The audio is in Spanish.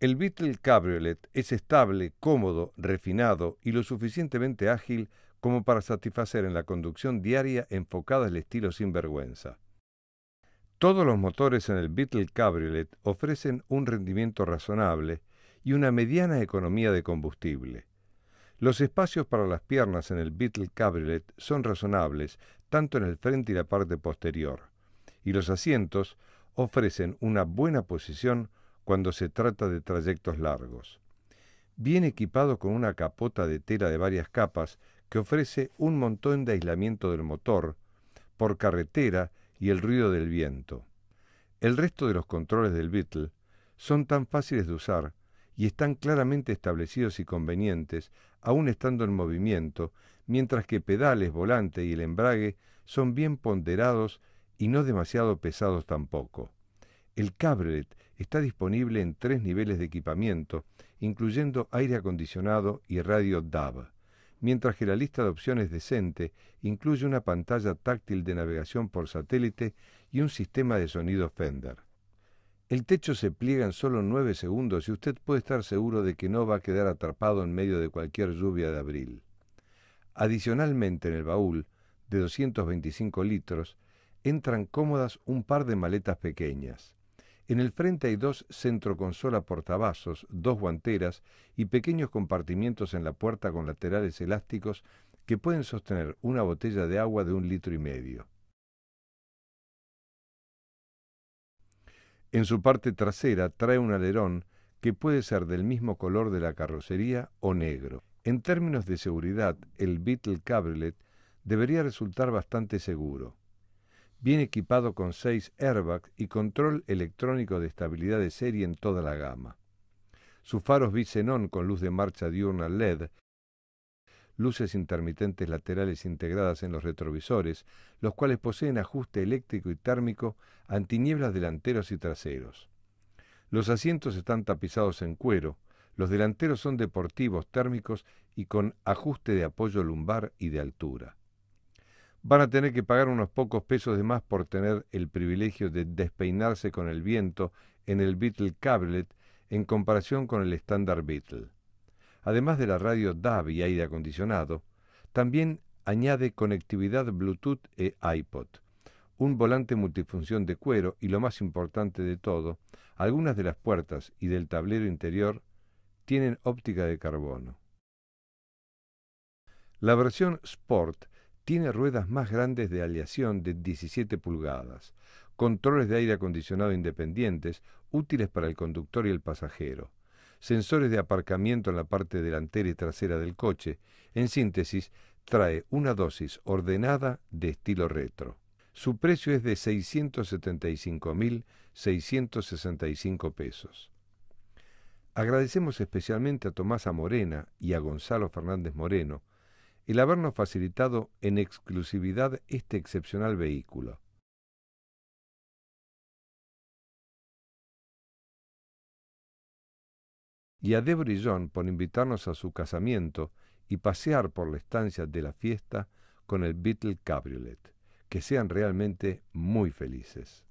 El Beetle Cabriolet es estable, cómodo, refinado y lo suficientemente ágil como para satisfacer en la conducción diaria enfocada al estilo sin vergüenza. Todos los motores en el Beetle Cabriolet ofrecen un rendimiento razonable y una mediana economía de combustible. Los espacios para las piernas en el Beetle Cabriolet son razonables tanto en el frente y la parte posterior, y los asientos ofrecen una buena posición cuando se trata de trayectos largos. bien equipado con una capota de tela de varias capas que ofrece un montón de aislamiento del motor, por carretera y el ruido del viento. El resto de los controles del Beetle son tan fáciles de usar y están claramente establecidos y convenientes, aún estando en movimiento, mientras que pedales, volante y el embrague son bien ponderados y no demasiado pesados tampoco. El cabret está disponible en tres niveles de equipamiento, incluyendo aire acondicionado y radio DAB, mientras que la lista de opciones decente incluye una pantalla táctil de navegación por satélite y un sistema de sonido Fender. El techo se pliega en solo nueve segundos y usted puede estar seguro de que no va a quedar atrapado en medio de cualquier lluvia de abril. Adicionalmente en el baúl, de 225 litros, entran cómodas un par de maletas pequeñas. En el frente hay dos centroconsola portavasos, dos guanteras y pequeños compartimientos en la puerta con laterales elásticos que pueden sostener una botella de agua de un litro y medio. En su parte trasera trae un alerón que puede ser del mismo color de la carrocería o negro. En términos de seguridad, el Beetle Cabriolet debería resultar bastante seguro. Viene equipado con 6 airbags y control electrónico de estabilidad de serie en toda la gama. Sus faros bisenón con luz de marcha diurna LED, luces intermitentes laterales integradas en los retrovisores, los cuales poseen ajuste eléctrico y térmico, antinieblas delanteros y traseros. Los asientos están tapizados en cuero, los delanteros son deportivos térmicos y con ajuste de apoyo lumbar y de altura van a tener que pagar unos pocos pesos de más por tener el privilegio de despeinarse con el viento en el Beetle Cablet en comparación con el estándar Beetle. Además de la radio DAB y aire acondicionado, también añade conectividad Bluetooth e iPod, un volante multifunción de cuero y lo más importante de todo, algunas de las puertas y del tablero interior tienen óptica de carbono. La versión Sport tiene ruedas más grandes de aleación de 17 pulgadas, controles de aire acondicionado independientes útiles para el conductor y el pasajero, sensores de aparcamiento en la parte delantera y trasera del coche. En síntesis, trae una dosis ordenada de estilo retro. Su precio es de 675.665 pesos. Agradecemos especialmente a Tomás Morena y a Gonzalo Fernández Moreno, el habernos facilitado en exclusividad este excepcional vehículo. Y a Debrillon John por invitarnos a su casamiento y pasear por la estancia de la fiesta con el Beetle Cabriolet. Que sean realmente muy felices.